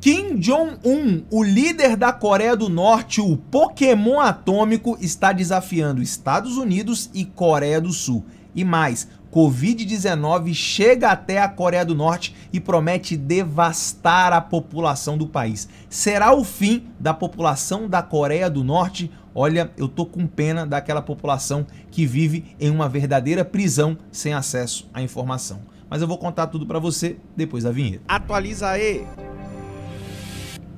Kim Jong-un, o líder da Coreia do Norte, o Pokémon atômico, está desafiando Estados Unidos e Coreia do Sul. E mais, Covid-19 chega até a Coreia do Norte e promete devastar a população do país. Será o fim da população da Coreia do Norte? Olha, eu tô com pena daquela população que vive em uma verdadeira prisão sem acesso à informação. Mas eu vou contar tudo para você depois da vinheta. Atualiza aí!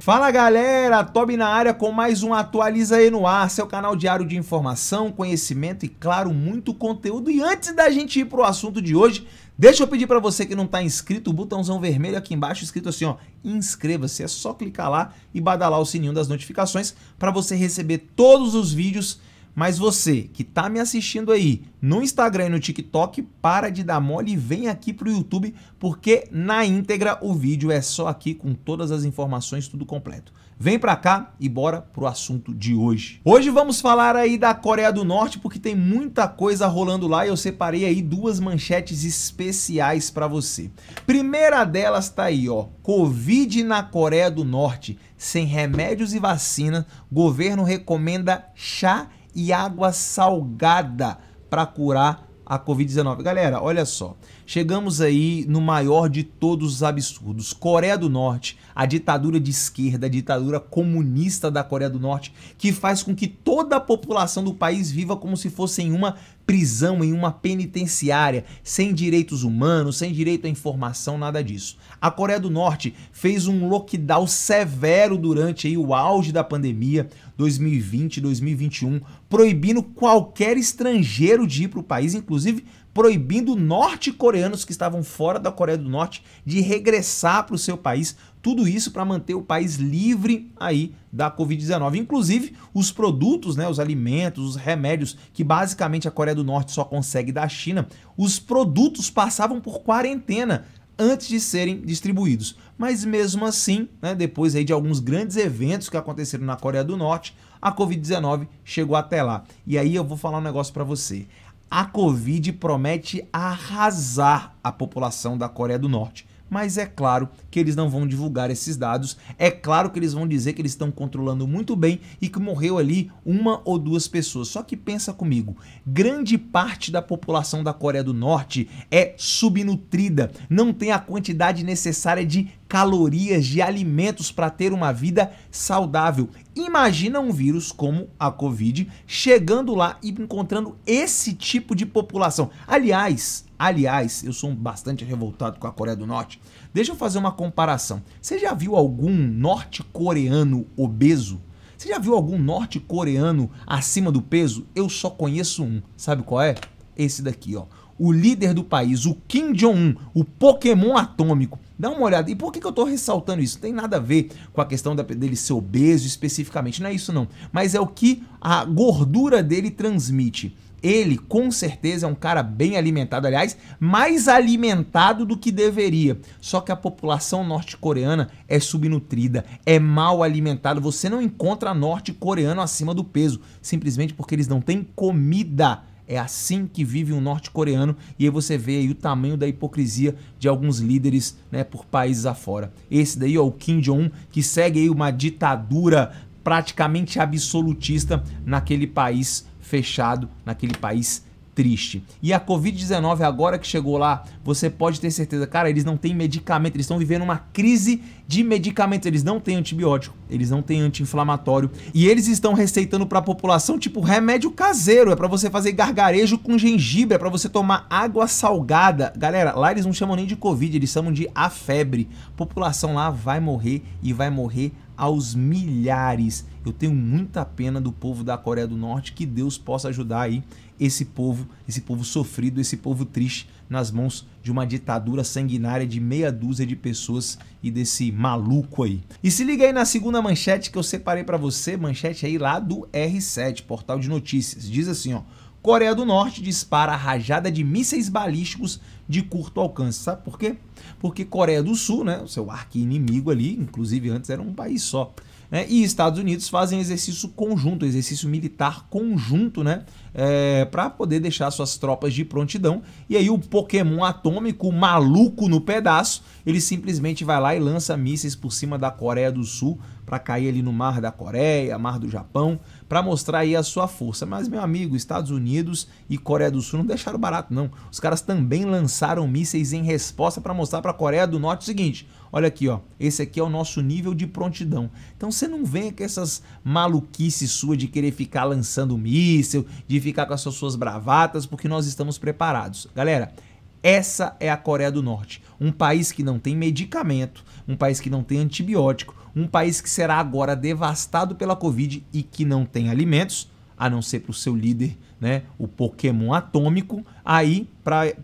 Fala galera, Toby na área com mais um Atualiza aí no ar, seu canal diário de informação, conhecimento e claro, muito conteúdo. E antes da gente ir pro assunto de hoje, deixa eu pedir para você que não tá inscrito, o botãozão vermelho aqui embaixo escrito assim, ó, inscreva-se, é só clicar lá e badalar o sininho das notificações para você receber todos os vídeos mas você que tá me assistindo aí no Instagram e no TikTok, para de dar mole e vem aqui pro YouTube, porque na íntegra o vídeo é só aqui com todas as informações, tudo completo. Vem pra cá e bora pro assunto de hoje. Hoje vamos falar aí da Coreia do Norte, porque tem muita coisa rolando lá e eu separei aí duas manchetes especiais para você. Primeira delas tá aí, ó. Covid na Coreia do Norte. Sem remédios e vacina, governo recomenda chá e água salgada para curar a Covid-19. Galera, olha só. Chegamos aí no maior de todos os absurdos. Coreia do Norte, a ditadura de esquerda, a ditadura comunista da Coreia do Norte, que faz com que toda a população do país viva como se fosse em uma prisão em uma penitenciária, sem direitos humanos, sem direito à informação, nada disso. A Coreia do Norte fez um lockdown severo durante o auge da pandemia, 2020 2021, proibindo qualquer estrangeiro de ir para o país, inclusive proibindo norte-coreanos que estavam fora da Coreia do Norte de regressar para o seu país. Tudo isso para manter o país livre aí da Covid-19. Inclusive, os produtos, né, os alimentos, os remédios, que basicamente a Coreia do Norte só consegue da China, os produtos passavam por quarentena antes de serem distribuídos. Mas mesmo assim, né, depois aí de alguns grandes eventos que aconteceram na Coreia do Norte, a Covid-19 chegou até lá. E aí eu vou falar um negócio para você a Covid promete arrasar a população da Coreia do Norte. Mas é claro que eles não vão divulgar esses dados, é claro que eles vão dizer que eles estão controlando muito bem e que morreu ali uma ou duas pessoas. Só que pensa comigo, grande parte da população da Coreia do Norte é subnutrida, não tem a quantidade necessária de calorias de alimentos para ter uma vida saudável. Imagina um vírus como a Covid chegando lá e encontrando esse tipo de população. Aliás, aliás, eu sou bastante revoltado com a Coreia do Norte. Deixa eu fazer uma comparação. Você já viu algum norte-coreano obeso? Você já viu algum norte-coreano acima do peso? Eu só conheço um. Sabe qual é? Esse daqui, ó. O líder do país, o Kim Jong-un, o Pokémon atômico. Dá uma olhada. E por que, que eu estou ressaltando isso? Não tem nada a ver com a questão da, dele ser obeso especificamente, não é isso não. Mas é o que a gordura dele transmite. Ele, com certeza, é um cara bem alimentado, aliás, mais alimentado do que deveria. Só que a população norte-coreana é subnutrida, é mal alimentada. Você não encontra norte-coreano acima do peso, simplesmente porque eles não têm comida. É assim que vive um norte-coreano e aí você vê aí o tamanho da hipocrisia de alguns líderes né, por países afora. Esse daí é o Kim Jong-un, que segue aí uma ditadura praticamente absolutista naquele país fechado, naquele país triste. E a Covid-19, agora que chegou lá, você pode ter certeza, cara, eles não têm medicamento, eles estão vivendo uma crise de medicamento. Eles não têm antibiótico, eles não têm anti-inflamatório e eles estão receitando para a população tipo remédio caseiro, é para você fazer gargarejo com gengibre, é para você tomar água salgada. Galera, lá eles não chamam nem de covid, eles chamam de a febre. população lá vai morrer e vai morrer aos milhares. Eu tenho muita pena do povo da Coreia do Norte, que Deus possa ajudar aí esse povo, esse povo sofrido, esse povo triste nas mãos de uma ditadura sanguinária de meia dúzia de pessoas e desse maluco aí. E se liga aí na segunda manchete que eu separei para você, manchete aí lá do R7, portal de notícias. Diz assim, ó: Coreia do Norte dispara rajada de mísseis balísticos de curto alcance. Sabe por quê? Porque Coreia do Sul, né, o seu arqui-inimigo ali, inclusive antes era um país só, né, e Estados Unidos fazem exercício conjunto, exercício militar conjunto, né, é, eh, para poder deixar suas tropas de prontidão. E aí o Pokémon atômico, maluco no pedaço, ele simplesmente vai lá e lança mísseis por cima da Coreia do Sul para cair ali no mar da Coreia, mar do Japão, para mostrar aí a sua força. Mas, meu amigo, Estados Unidos e Coreia do Sul não deixaram barato, não. Os caras também lançaram mísseis em resposta para mostrar para a Coreia do Norte o seguinte: olha aqui, ó, esse aqui é o nosso nível de prontidão. Então você não venha com essas maluquices suas de querer ficar lançando mísseis, de ficar com as suas bravatas, porque nós estamos preparados. Galera, essa é a Coreia do Norte, um país que não tem medicamento, um país que não tem antibiótico, um país que será agora devastado pela Covid e que não tem alimentos, a não ser para o seu líder, né, o Pokémon atômico. Aí,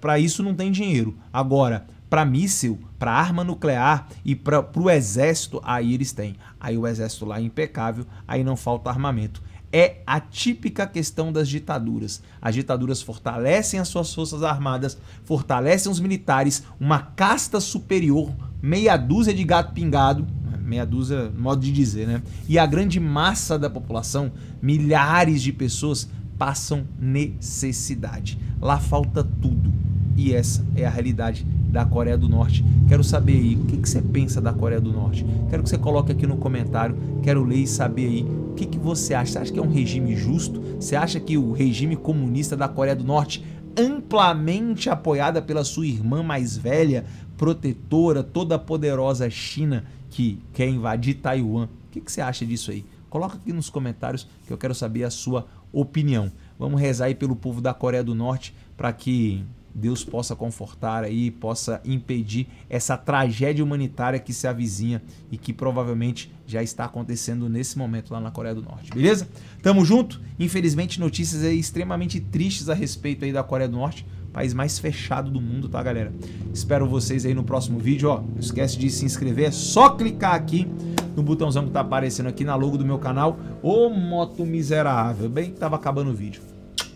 para isso, não tem dinheiro. Agora, para míssil, para arma nuclear e para o exército, aí eles têm. Aí o exército lá é impecável, aí não falta armamento é a típica questão das ditaduras. As ditaduras fortalecem as suas forças armadas, fortalecem os militares, uma casta superior, meia dúzia de gato pingado, meia dúzia, modo de dizer, né? E a grande massa da população, milhares de pessoas, passam necessidade. Lá falta tudo. E essa é a realidade da Coreia do Norte. Quero saber aí o que, que, você pensa da Coreia do Norte. Quero que você coloque aqui no comentário. Quero ler e saber aí o que, que você acha. Você acha que é um regime justo? Você acha que o regime comunista da Coreia do Norte, amplamente apoiada pela sua irmã mais velha, protetora, toda poderosa China, que quer invadir Taiwan, o que, que você acha disso aí? Coloca aqui nos comentários que eu quero saber a sua opinião. Vamos rezar aí pelo povo da Coreia do Norte para que Deus possa confortar aí, possa impedir essa tragédia humanitária que se avizinha e que provavelmente já está acontecendo nesse momento lá na Coreia do Norte. Beleza? Tamo junto. Infelizmente notícias extremamente tristes a respeito aí da Coreia do Norte, país mais fechado do mundo, tá, galera? Espero vocês aí no próximo vídeo, ó. Não esquece de se inscrever, é só clicar aqui no botãozão que tá aparecendo aqui na logo do meu canal. Ô moto miserável, bem que tava acabando o vídeo.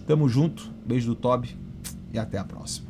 Tamo junto. Beijo do Toby e até a próxima.